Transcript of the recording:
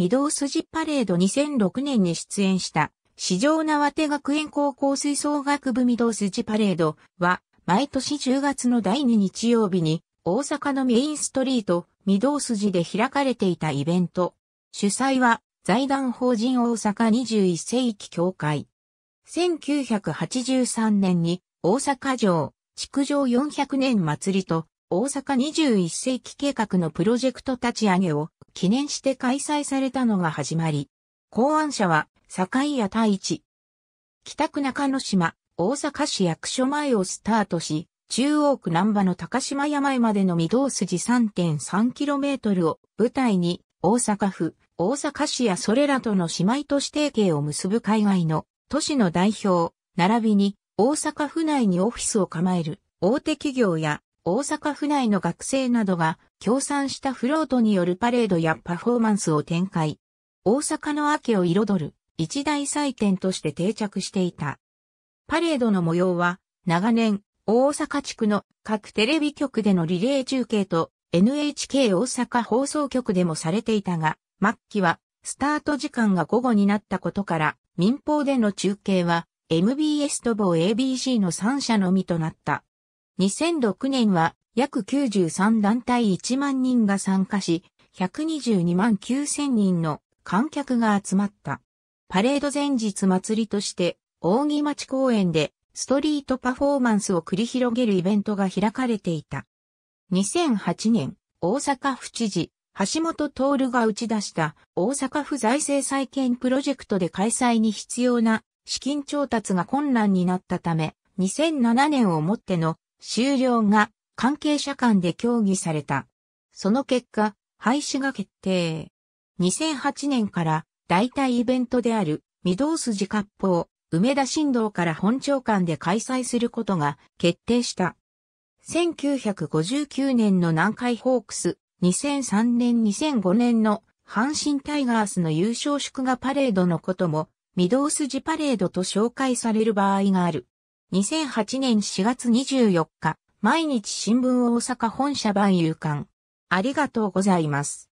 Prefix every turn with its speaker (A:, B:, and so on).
A: 御堂筋パレード2006年に出演した、市場縄手学園高校吹奏楽部御堂筋パレードは、毎年10月の第2日曜日に、大阪のメインストリート、御堂筋で開かれていたイベント。主催は、財団法人大阪21世紀協会。1983年に、大阪城、築城400年祭りと、大阪21世紀計画のプロジェクト立ち上げを記念して開催されたのが始まり、考案者は、坂井谷太一。北区中之島、大阪市役所前をスタートし、中央区南波の高島山へまでの御堂筋 3.3km を舞台に、大阪府、大阪市やそれらとの姉妹都市提携を結ぶ海外の都市の代表、並びに大阪府内にオフィスを構える大手企業や大阪府内の学生などが協賛したフロートによるパレードやパフォーマンスを展開。大阪の秋を彩る一大祭典として定着していた。パレードの模様は長年大阪地区の各テレビ局でのリレー中継と NHK 大阪放送局でもされていたが、末期はスタート時間が午後になったことから民放での中継は MBS と某 ABC の3社のみとなった。2006年は約93団体1万人が参加し、122万9000人の観客が集まった。パレード前日祭りとして、大木町公園でストリートパフォーマンスを繰り広げるイベントが開かれていた。2008年、大阪府知事、橋本徹が打ち出した大阪府財政再建プロジェクトで開催に必要な資金調達が困難になったため、2007年をもっての終了が関係者間で協議された。その結果、廃止が決定。2008年から代替イベントである御堂筋割烹、梅田新道から本庁間で開催することが決定した。1959年の南海ホークス、2003年2005年の阪神タイガースの優勝祝賀パレードのことも、御堂筋パレードと紹介される場合がある。2008年4月24日、毎日新聞大阪本社版夕刊。ありがとうございます。